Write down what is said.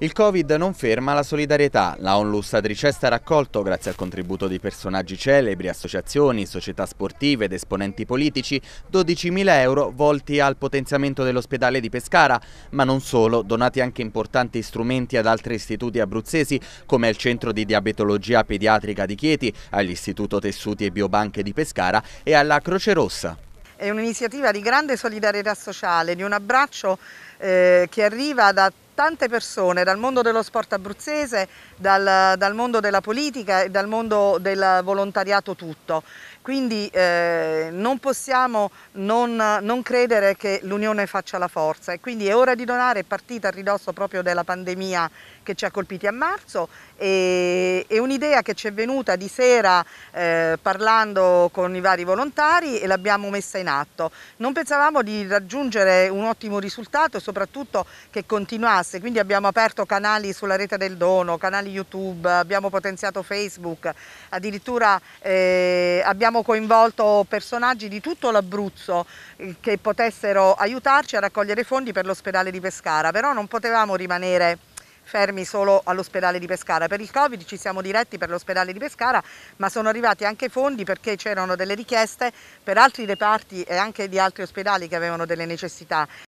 Il Covid non ferma la solidarietà. La Onlus Adricesta ha raccolto, grazie al contributo di personaggi celebri, associazioni, società sportive ed esponenti politici, 12.000 euro volti al potenziamento dell'ospedale di Pescara, ma non solo, donati anche importanti strumenti ad altri istituti abruzzesi, come al Centro di Diabetologia Pediatrica di Chieti, all'Istituto Tessuti e Biobanche di Pescara e alla Croce Rossa. È un'iniziativa di grande solidarietà sociale, di un abbraccio eh, che arriva da tante persone dal mondo dello sport abruzzese, dal, dal mondo della politica e dal mondo del volontariato tutto. Quindi eh, non possiamo non, non credere che l'unione faccia la forza e quindi è ora di donare, è partita a ridosso proprio della pandemia che ci ha colpiti a marzo e, e un'idea che ci è venuta di sera eh, parlando con i vari volontari e l'abbiamo messa in atto. Non pensavamo di raggiungere un ottimo risultato e soprattutto che continuasse tasse, quindi abbiamo aperto canali sulla rete del dono, canali YouTube, abbiamo potenziato Facebook, addirittura eh, abbiamo coinvolto personaggi di tutto l'Abruzzo eh, che potessero aiutarci a raccogliere fondi per l'ospedale di Pescara, però non potevamo rimanere fermi solo all'ospedale di Pescara. Per il Covid ci siamo diretti per l'ospedale di Pescara, ma sono arrivati anche fondi perché c'erano delle richieste per altri reparti e anche di altri ospedali che avevano delle necessità.